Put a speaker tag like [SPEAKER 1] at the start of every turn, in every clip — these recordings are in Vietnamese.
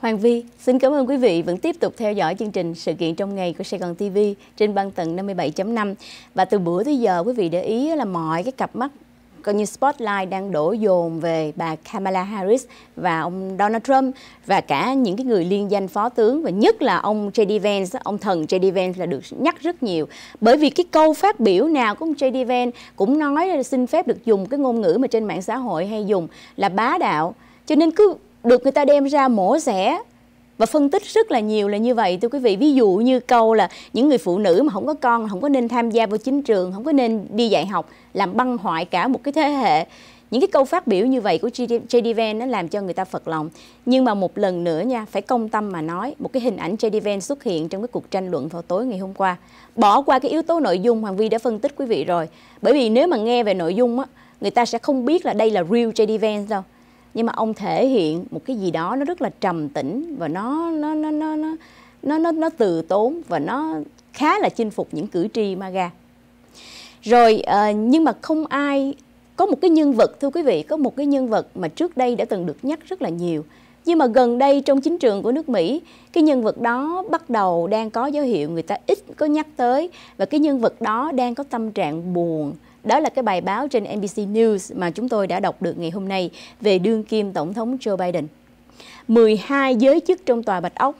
[SPEAKER 1] Hoàng Vi, xin cảm ơn quý vị vẫn tiếp tục theo dõi chương trình sự kiện trong ngày của Sài Gòn TV trên băng tần 57.5. Và từ bữa tới giờ quý vị để ý là mọi cái cặp mắt coi như spotlight đang đổ dồn về bà Kamala Harris và ông Donald Trump và cả những cái người liên danh phó tướng và nhất là ông JD Vance, ông thần JD Vance là được nhắc rất nhiều. Bởi vì cái câu phát biểu nào của ông JD Vance cũng nói xin phép được dùng cái ngôn ngữ mà trên mạng xã hội hay dùng là bá đạo. Cho nên cứ được người ta đem ra mổ rẻ và phân tích rất là nhiều là như vậy thưa quý vị ví dụ như câu là những người phụ nữ mà không có con không có nên tham gia vào chính trường không có nên đi dạy học làm băng hoại cả một cái thế hệ những cái câu phát biểu như vậy của JD Van nó làm cho người ta phật lòng nhưng mà một lần nữa nha phải công tâm mà nói một cái hình ảnh JD Van xuất hiện trong cái cuộc tranh luận vào tối ngày hôm qua bỏ qua cái yếu tố nội dung Hoàng Vi đã phân tích quý vị rồi bởi vì nếu mà nghe về nội dung á người ta sẽ không biết là đây là real JD Van đâu nhưng mà ông thể hiện một cái gì đó nó rất là trầm tĩnh và nó nó nó nó nó nó nó, nó từ tốn và nó khá là chinh phục những cử tri MAGA. Rồi ờ, nhưng mà không ai có một cái nhân vật thưa quý vị, có một cái nhân vật mà trước đây đã từng được nhắc rất là nhiều. Nhưng mà gần đây trong chính trường của nước Mỹ, cái nhân vật đó bắt đầu đang có dấu hiệu người ta ít có nhắc tới và cái nhân vật đó đang có tâm trạng buồn, đó là cái bài báo trên NBC News mà chúng tôi đã đọc được ngày hôm nay về đương kim Tổng thống Joe Biden. 12 giới chức trong Tòa Bạch Ốc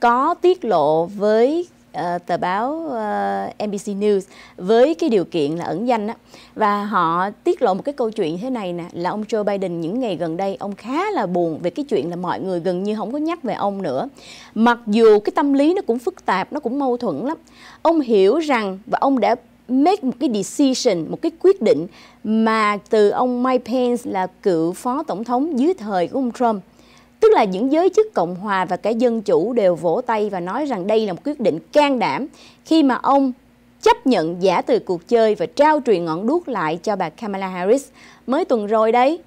[SPEAKER 1] có tiết lộ với uh, tờ báo uh, ờ, NBC News với cái điều kiện là ẩn danh á và họ tiết lộ một cái câu chuyện thế này nè là ông Joe Biden những ngày gần đây ông khá là buồn về cái chuyện là mọi người gần như không có nhắc về ông nữa mặc dù cái tâm lý nó cũng phức tạp nó cũng mâu thuẫn lắm ông hiểu rằng và ông đã make một cái decision, một cái quyết định mà từ ông Mike Pence là cựu phó tổng thống dưới thời của ông Trump. Tức là những giới chức Cộng hòa và cả dân chủ đều vỗ tay và nói rằng đây là một quyết định can đảm khi mà ông chấp nhận giả từ cuộc chơi và trao truyền ngọn đuốc lại cho bà Kamala Harris. Mới tuần rồi đấy,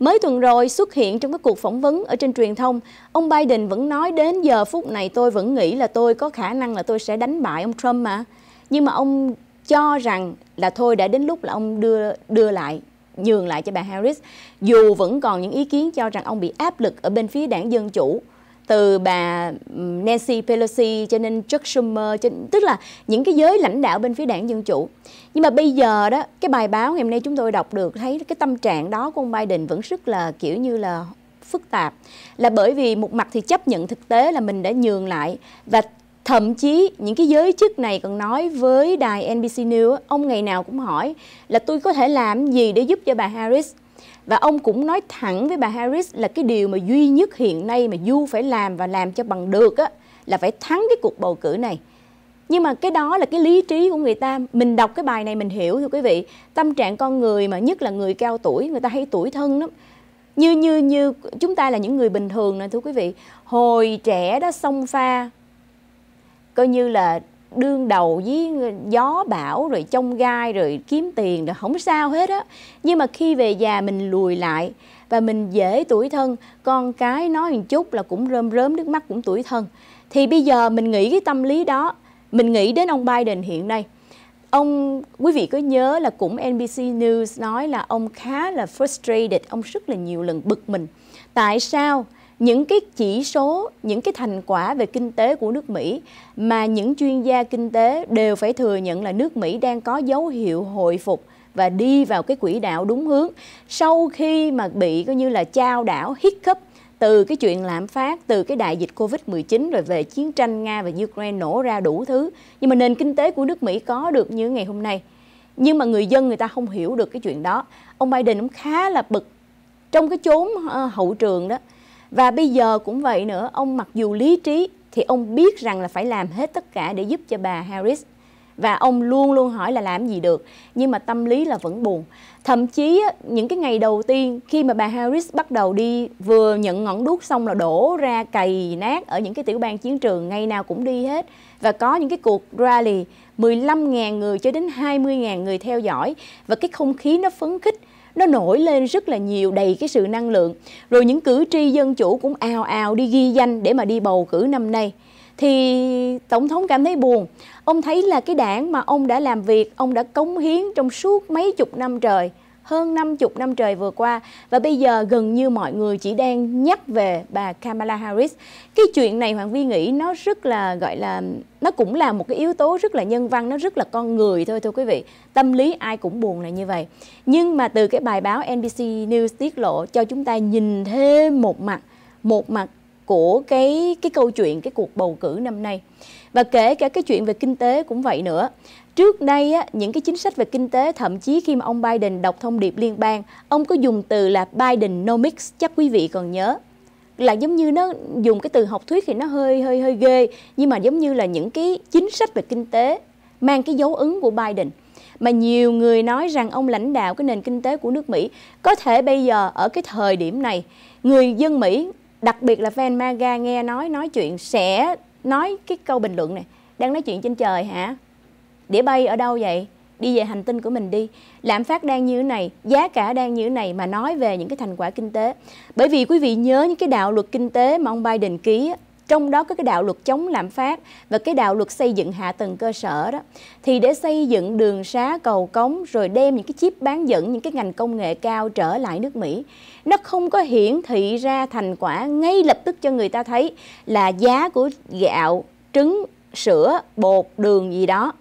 [SPEAKER 1] Mới tuần rồi xuất hiện trong các cuộc phỏng vấn ở trên truyền thông, ông Biden vẫn nói đến giờ phút này tôi vẫn nghĩ là tôi có khả năng là tôi sẽ đánh bại ông Trump mà. Nhưng mà ông cho rằng là thôi đã đến lúc là ông đưa đưa lại nhường lại cho bà Harris dù vẫn còn những ý kiến cho rằng ông bị áp lực ở bên phía đảng dân chủ từ bà Nancy Pelosi cho nên Chuck Schumer cho, tức là những cái giới lãnh đạo bên phía đảng dân chủ nhưng mà bây giờ đó cái bài báo ngày hôm nay chúng tôi đọc được thấy cái tâm trạng đó của ông Biden vẫn rất là kiểu như là phức tạp là bởi vì một mặt thì chấp nhận thực tế là mình đã nhường lại và Thậm chí những cái giới chức này còn nói với đài NBC News, ông ngày nào cũng hỏi là tôi có thể làm gì để giúp cho bà Harris. Và ông cũng nói thẳng với bà Harris là cái điều mà duy nhất hiện nay mà Du phải làm và làm cho bằng được á, là phải thắng cái cuộc bầu cử này. Nhưng mà cái đó là cái lý trí của người ta Mình đọc cái bài này mình hiểu thưa quý vị Tâm trạng con người mà nhất là người cao tuổi Người ta hay tuổi thân lắm Như như như chúng ta là những người bình thường nè thưa quý vị Hồi trẻ đó xông pha coi như là đương đầu với gió bão rồi trông gai rồi kiếm tiền rồi không sao hết á nhưng mà khi về già mình lùi lại và mình dễ tuổi thân con cái nói một chút là cũng rơm rớm nước mắt cũng tuổi thân thì bây giờ mình nghĩ cái tâm lý đó mình nghĩ đến ông Biden hiện nay ông quý vị có nhớ là cũng NBC News nói là ông khá là frustrated ông rất là nhiều lần bực mình tại sao những cái chỉ số, những cái thành quả về kinh tế của nước Mỹ mà những chuyên gia kinh tế đều phải thừa nhận là nước Mỹ đang có dấu hiệu hồi phục và đi vào cái quỹ đạo đúng hướng sau khi mà bị coi như là trao đảo hiccup từ cái chuyện lạm phát, từ cái đại dịch Covid-19 rồi về chiến tranh Nga và Ukraine nổ ra đủ thứ. Nhưng mà nền kinh tế của nước Mỹ có được như ngày hôm nay. Nhưng mà người dân người ta không hiểu được cái chuyện đó. Ông Biden cũng khá là bực trong cái chốn ờ, hậu trường đó và bây giờ cũng vậy nữa, ông mặc dù lý trí thì ông biết rằng là phải làm hết tất cả để giúp cho bà Harris và ông luôn luôn hỏi là làm gì được nhưng mà tâm lý là vẫn buồn thậm chí những cái ngày đầu tiên khi mà bà Harris bắt đầu đi vừa nhận ngọn đuốc xong là đổ ra cày nát ở những cái tiểu bang chiến trường ngày nào cũng đi hết và có những cái cuộc rally 15.000 người cho đến 20.000 người theo dõi và cái không khí nó phấn khích nó nổi lên rất là nhiều đầy cái sự năng lượng rồi những cử tri dân chủ cũng ào ào đi ghi danh để mà đi bầu cử năm nay thì tổng thống cảm thấy buồn ông thấy là cái đảng mà ông đã làm việc ông đã cống hiến trong suốt mấy chục năm trời hơn 50 năm trời vừa qua và bây giờ gần như mọi người chỉ đang nhắc về bà Kamala Harris. Cái chuyện này Hoàng Vi nghĩ nó rất là gọi là nó cũng là một cái yếu tố rất là nhân văn, nó rất là con người thôi thưa quý vị. Tâm lý ai cũng buồn là như vậy. Nhưng mà từ cái bài báo NBC News tiết lộ cho chúng ta nhìn thêm một mặt, một mặt của cái cái câu chuyện cái cuộc bầu cử năm nay. Và kể cả cái chuyện về kinh tế cũng vậy nữa. Trước đây, á, những cái chính sách về kinh tế, thậm chí khi mà ông Biden đọc thông điệp liên bang, ông có dùng từ là Bidenomics, chắc quý vị còn nhớ là giống như nó dùng cái từ học thuyết thì nó hơi hơi hơi ghê nhưng mà giống như là những cái chính sách về kinh tế mang cái dấu ấn của Biden mà nhiều người nói rằng ông lãnh đạo cái nền kinh tế của nước Mỹ có thể bây giờ ở cái thời điểm này người dân Mỹ đặc biệt là fan MAGA nghe nói nói chuyện sẽ nói cái câu bình luận này đang nói chuyện trên trời hả đĩa bay ở đâu vậy đi về hành tinh của mình đi lạm phát đang như thế này giá cả đang như thế này mà nói về những cái thành quả kinh tế bởi vì quý vị nhớ những cái đạo luật kinh tế mà ông Biden ký trong đó có cái đạo luật chống lạm phát và cái đạo luật xây dựng hạ tầng cơ sở đó thì để xây dựng đường xá cầu cống rồi đem những cái chip bán dẫn những cái ngành công nghệ cao trở lại nước Mỹ nó không có hiển thị ra thành quả ngay lập tức cho người ta thấy là giá của gạo trứng sữa bột đường gì đó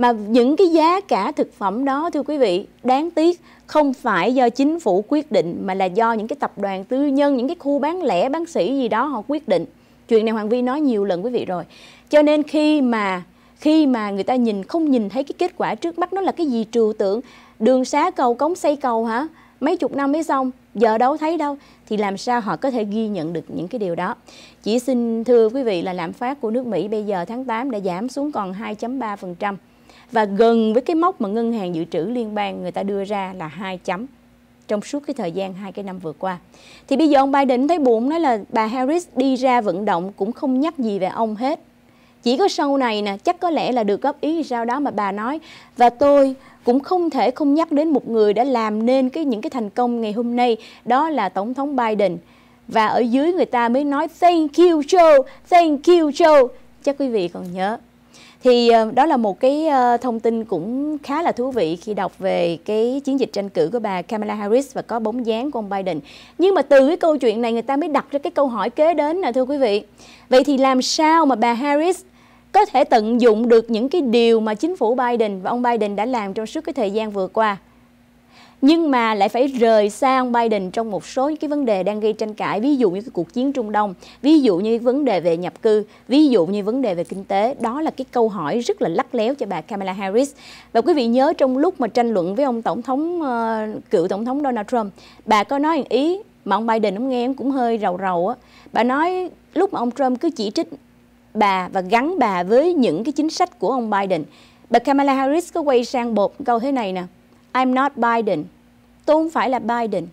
[SPEAKER 1] mà những cái giá cả thực phẩm đó thưa quý vị đáng tiếc không phải do chính phủ quyết định mà là do những cái tập đoàn tư nhân những cái khu bán lẻ bán sỉ gì đó họ quyết định chuyện này hoàng vi nói nhiều lần quý vị rồi cho nên khi mà khi mà người ta nhìn không nhìn thấy cái kết quả trước mắt nó là cái gì trừu tượng đường xá cầu cống xây cầu hả mấy chục năm mới xong giờ đâu thấy đâu thì làm sao họ có thể ghi nhận được những cái điều đó chỉ xin thưa quý vị là lạm phát của nước Mỹ bây giờ tháng 8 đã giảm xuống còn 2.3% và gần với cái mốc mà ngân hàng dự trữ liên bang người ta đưa ra là 2 chấm trong suốt cái thời gian hai cái năm vừa qua. Thì bây giờ ông Biden thấy buồn nói là bà Harris đi ra vận động cũng không nhắc gì về ông hết. Chỉ có sau này nè, chắc có lẽ là được góp ý sau đó mà bà nói và tôi cũng không thể không nhắc đến một người đã làm nên cái những cái thành công ngày hôm nay, đó là tổng thống Biden. Và ở dưới người ta mới nói thank you Joe, thank you Joe. Chắc quý vị còn nhớ thì ờ, đó là một cái ờ, thông tin cũng khá là thú vị khi đọc về cái chiến dịch tranh cử của bà Kamala Harris và có bóng dáng của ông Biden. Nhưng mà từ cái câu chuyện này người ta mới đặt ra cái câu hỏi kế đến nè thưa quý vị. Vậy thì làm sao mà bà Harris có thể tận dụng được những cái điều mà chính phủ Biden và ông Biden đã làm trong suốt cái thời gian vừa qua nhưng mà lại phải rời xa ông Biden trong một số những cái vấn đề đang gây tranh cãi ví dụ như cái cuộc chiến Trung Đông ví dụ như vấn đề về nhập cư ví dụ như vấn đề về kinh tế đó là cái câu hỏi rất là lắc léo cho bà Kamala Harris và quý vị nhớ trong lúc mà tranh luận với ông tổng thống uh, cựu tổng thống Donald Trump bà có nói ý mà ông Biden ông nghe cũng hơi rầu rầu á bà nói lúc mà ông Trump cứ chỉ trích bà và gắn bà với những cái chính sách của ông Biden bà Kamala Harris có quay sang bột câu thế này nè I'm not Biden. Tôi không phải là Biden.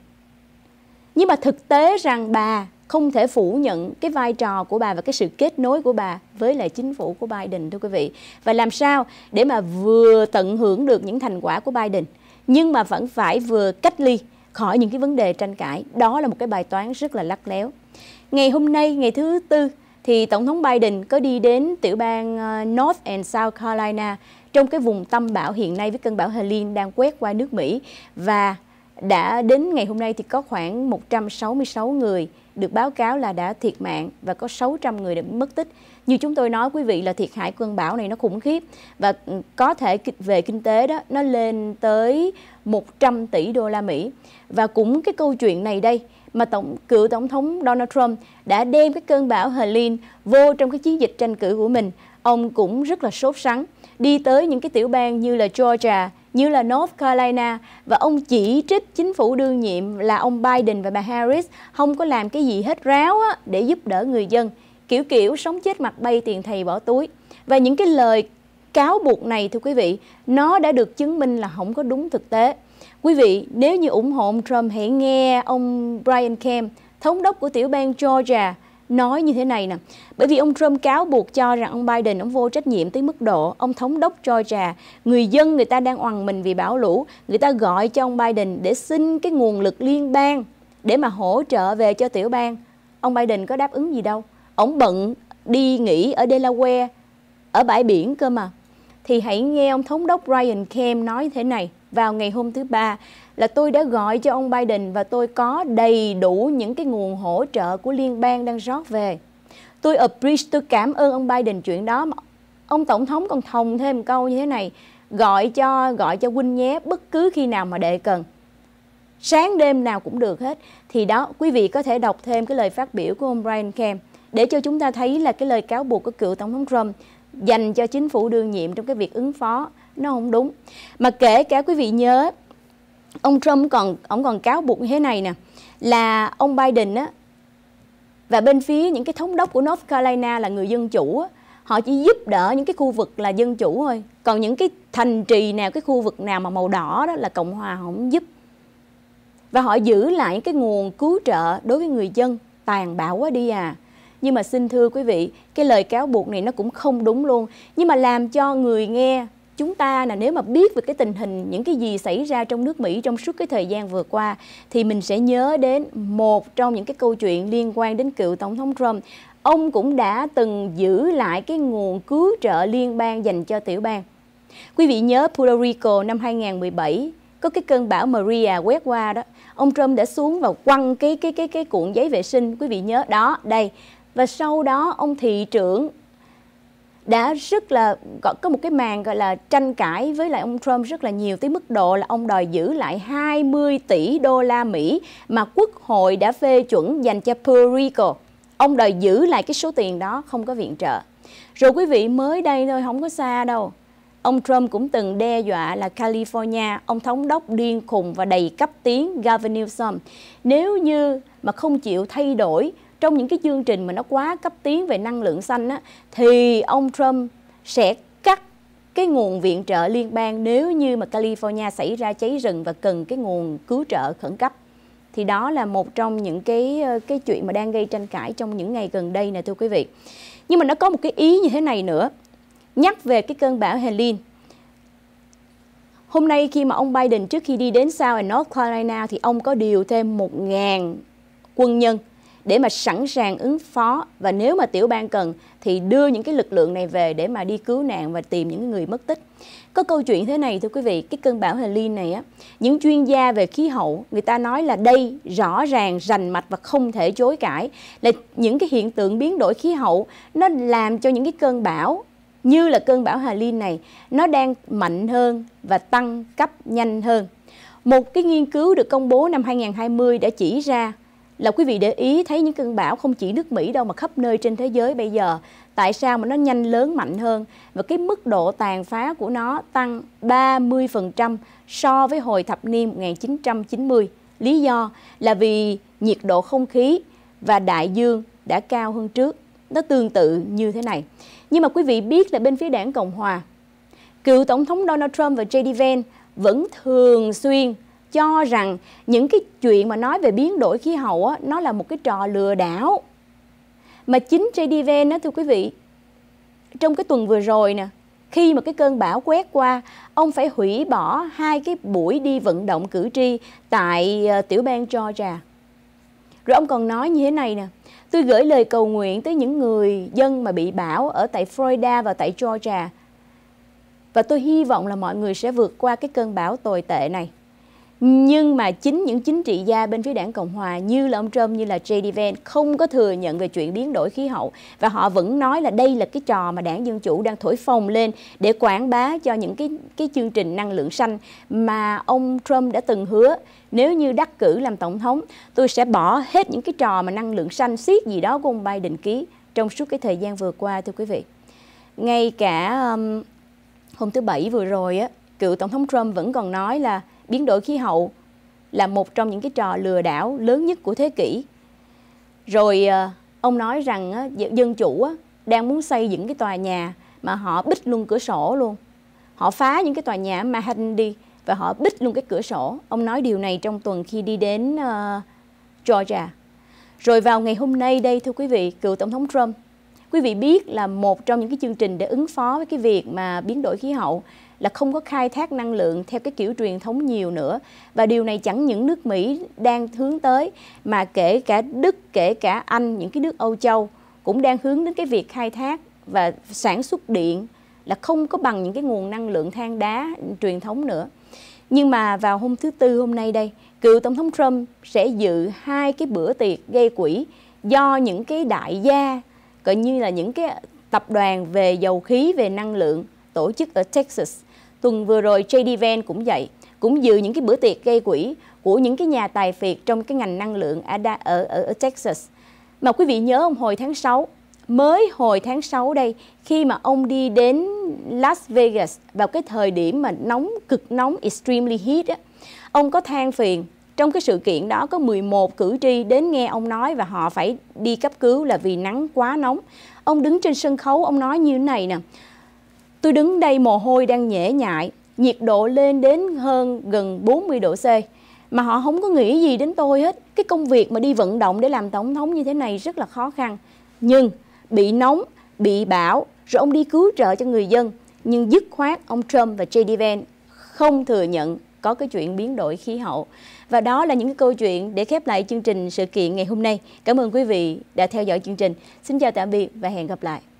[SPEAKER 1] Nhưng mà thực tế rằng bà không thể phủ nhận cái vai trò của bà và cái sự kết nối của bà với lại chính phủ của Biden thưa quý vị. Và làm sao để mà vừa tận hưởng được những thành quả của Biden nhưng mà vẫn phải vừa cách ly khỏi những cái vấn đề tranh cãi. Đó là một cái bài toán rất là lắc léo. Ngày hôm nay, ngày thứ tư, thì Tổng thống Biden có đi đến tiểu bang ờ, North and South Carolina trong cái vùng tâm bão hiện nay với cơn bão Helene đang quét qua nước Mỹ và đã đến ngày hôm nay thì có khoảng 166 người được báo cáo là đã thiệt mạng và có 600 người đã mất tích. Như chúng tôi nói quý vị là thiệt hại cơn bão này nó khủng khiếp và có thể về kinh tế đó nó lên tới 100 tỷ đô la Mỹ. Và cũng cái câu chuyện này đây mà tổng cựu tổng thống Donald Trump đã đem cái cơn bão Helene vô trong cái chiến dịch tranh cử của mình, ông cũng rất là sốt sắng đi tới những cái tiểu bang như là Georgia, như là North Carolina và ông chỉ trích chính phủ đương nhiệm là ông Biden và bà Harris không có làm cái gì hết ráo để giúp đỡ người dân, kiểu kiểu sống chết mặt bay tiền thầy bỏ túi. Và những cái lời cáo buộc này thưa quý vị, nó đã được chứng minh là không có đúng thực tế. Quý vị, nếu như ủng hộ ông Trump hãy nghe ông Brian Kemp, thống đốc của tiểu bang Georgia nói như thế này nè. Bởi vì ông Trump cáo buộc cho rằng ông Biden ông vô trách nhiệm tới mức độ ông thống đốc Georgia, người dân người ta đang oằn mình vì bão lũ, người ta gọi cho ông Biden để xin cái nguồn lực liên bang để mà hỗ trợ về cho tiểu bang. Ông Biden có đáp ứng gì đâu. Ông bận đi nghỉ ở Delaware, ở bãi biển cơ mà. Thì hãy nghe ông thống đốc Ryan Kemp nói thế này vào ngày hôm thứ ba là tôi đã gọi cho ông Biden và tôi có đầy đủ những cái nguồn hỗ trợ của liên bang đang rót về. Tôi appreciate, tôi cảm ơn ông Biden chuyện đó. Ông Tổng thống còn thồng thêm một câu như thế này, gọi cho gọi cho Quynh nhé bất cứ khi nào mà đệ cần. Sáng đêm nào cũng được hết. Thì đó, quý vị có thể đọc thêm cái lời phát biểu của ông Brian Kemp để cho chúng ta thấy là cái lời cáo buộc của cựu Tổng thống Trump dành cho chính phủ đương nhiệm trong cái việc ứng phó nó không đúng. Mà kể cả quý vị nhớ ông Trump còn ông còn cáo buộc như thế này nè là ông Biden á và bên phía những cái thống đốc của North Carolina là người dân chủ á, họ chỉ giúp đỡ những cái khu vực là dân chủ thôi còn những cái thành trì nào cái khu vực nào mà màu đỏ đó là cộng hòa họ không giúp và họ giữ lại những cái nguồn cứu trợ đối với người dân tàn bạo quá đi à nhưng mà xin thưa quý vị cái lời cáo buộc này nó cũng không đúng luôn nhưng mà làm cho người nghe chúng ta là nếu mà biết về cái tình hình những cái gì xảy ra trong nước Mỹ trong suốt cái thời gian vừa qua thì mình sẽ nhớ đến một trong những cái câu chuyện liên quan đến cựu tổng thống Trump ông cũng đã từng giữ lại cái nguồn cứu trợ liên bang dành cho tiểu bang. Quý vị nhớ Puerto Rico năm 2017 có cái cơn bão Maria quét qua đó, ông Trump đã xuống và quăng cái cái cái cái cuộn giấy vệ sinh, quý vị nhớ đó, đây. Và sau đó ông thị trưởng đã rất là có một cái màn gọi là tranh cãi với lại ông Trump rất là nhiều tới mức độ là ông đòi giữ lại 20 tỷ đô la Mỹ mà Quốc hội đã phê chuẩn dành cho Puerto Rico. Ông đòi giữ lại cái số tiền đó không có viện trợ. Rồi quý vị mới đây thôi không có xa đâu. Ông Trump cũng từng đe dọa là California, ông thống đốc điên khùng và đầy cấp tiến Gavin Newsom. Nếu như mà không chịu thay đổi trong những cái chương trình mà nó quá cấp tiến về năng lượng xanh á, thì ông Trump sẽ cắt cái nguồn viện trợ liên bang nếu như mà California xảy ra cháy rừng và cần cái nguồn cứu trợ khẩn cấp thì đó là một trong những cái ờ, cái chuyện mà đang gây tranh cãi trong những ngày gần đây nè thưa quý vị. Nhưng mà nó có một cái ý như thế này nữa. Nhắc về cái cơn bão Helene. Hôm nay khi mà ông Biden trước khi đi đến South North Carolina thì ông có điều thêm một ngàn quân nhân để mà sẵn sàng ứng phó và nếu mà tiểu bang cần thì đưa những cái lực lượng này về để mà đi cứu nạn và tìm những người mất tích. Có câu chuyện thế này thưa quý vị, cái cơn bão Helene này á, những chuyên gia về khí hậu người ta nói là đây rõ ràng rành mạch và không thể chối cãi là những cái hiện tượng biến đổi khí hậu nó làm cho những cái cơn bão như là cơn bão Helene này nó đang mạnh hơn và tăng cấp nhanh hơn. Một cái nghiên cứu được công bố năm 2020 đã chỉ ra là quý vị để ý thấy những cơn bão không chỉ nước Mỹ đâu mà khắp nơi trên thế giới bây giờ. Tại sao mà nó nhanh lớn mạnh hơn và cái mức độ tàn phá của nó tăng 30% so với hồi thập niên 1990. Lý do là vì nhiệt độ không khí và đại dương đã cao hơn trước. Nó tương tự như thế này. Nhưng mà quý vị biết là bên phía đảng Cộng Hòa, cựu Tổng thống Donald Trump và J.D. Vance vẫn thường xuyên cho rằng những cái chuyện mà nói về biến đổi khí hậu á, nó là một cái trò lừa đảo. Mà chính JDVN đó thưa quý vị, trong cái tuần vừa rồi nè, khi mà cái cơn bão quét qua, ông phải hủy bỏ hai cái buổi đi vận động cử tri tại ờ, tiểu bang Georgia. Rồi ông còn nói như thế này nè, tôi gửi lời cầu nguyện tới những người dân mà bị bão ở tại Florida và tại Georgia. Và tôi hy vọng là mọi người sẽ vượt qua cái cơn bão tồi tệ này nhưng mà chính những chính trị gia bên phía đảng Cộng Hòa như là ông Trump như là JD Vance không có thừa nhận về chuyện biến đổi khí hậu và họ vẫn nói là đây là cái trò mà đảng Dân Chủ đang thổi phồng lên để quảng bá cho những cái cái chương trình năng lượng xanh mà ông Trump đã từng hứa nếu như đắc cử làm tổng thống tôi sẽ bỏ hết những cái trò mà năng lượng xanh xiết gì đó của ông Biden ký trong suốt cái thời gian vừa qua thưa quý vị. Ngay cả um, hôm thứ bảy vừa rồi á, cựu tổng thống Trump vẫn còn nói là biến đổi khí hậu là một trong những cái trò lừa đảo lớn nhất của thế kỷ. Rồi ờ, ông nói rằng dân chủ đang muốn xây những cái tòa nhà mà họ bích luôn cửa sổ luôn. Họ phá những cái tòa nhà mà Manhattan đi và họ bích luôn cái cửa sổ. Ông nói điều này trong tuần khi đi đến ờ, Georgia. Rồi vào ngày hôm nay đây thưa quý vị, cựu tổng thống Trump Quý vị biết là một trong những cái chương trình để ứng phó với cái việc mà biến đổi khí hậu là không có khai thác năng lượng theo cái kiểu truyền thống nhiều nữa và điều này chẳng những nước Mỹ đang hướng tới mà kể cả Đức kể cả Anh những cái nước Âu Châu cũng đang hướng đến cái việc khai thác và sản xuất điện là không có bằng những cái nguồn năng lượng than đá truyền thống nữa nhưng mà vào hôm thứ tư hôm nay đây cựu tổng thống Trump sẽ dự hai cái bữa tiệc gây quỹ do những cái đại gia gọi như là những cái tập đoàn về dầu khí về năng lượng tổ chức ở Texas Tuần vừa rồi JD Van cũng vậy, cũng dự những cái bữa tiệc gây quỹ của những cái nhà tài phiệt trong cái ngành năng lượng ở ở ở Texas. Mà quý vị nhớ ông hồi tháng 6, mới hồi tháng 6 đây khi mà ông đi đến Las Vegas vào cái thời điểm mà nóng cực nóng extremely heat á, ông có than phiền trong cái sự kiện đó có 11 cử tri đến nghe ông nói và họ phải đi cấp cứu là vì nắng quá nóng. Ông đứng trên sân khấu ông nói như thế này nè. Tôi đứng đây mồ hôi đang nhễ nhại, nhiệt độ lên đến hơn gần 40 độ C. Mà họ không có nghĩ gì đến tôi hết. Cái công việc mà đi vận động để làm tổng thống như thế này rất là khó khăn. Nhưng bị nóng, bị bão, rồi ông đi cứu trợ cho người dân. Nhưng dứt khoát ông Trump và JD Vance không thừa nhận có cái chuyện biến đổi khí hậu. Và đó là những cái câu chuyện để khép lại chương trình sự kiện ngày hôm nay. Cảm ơn quý vị đã theo dõi chương trình. Xin chào tạm biệt và hẹn gặp lại.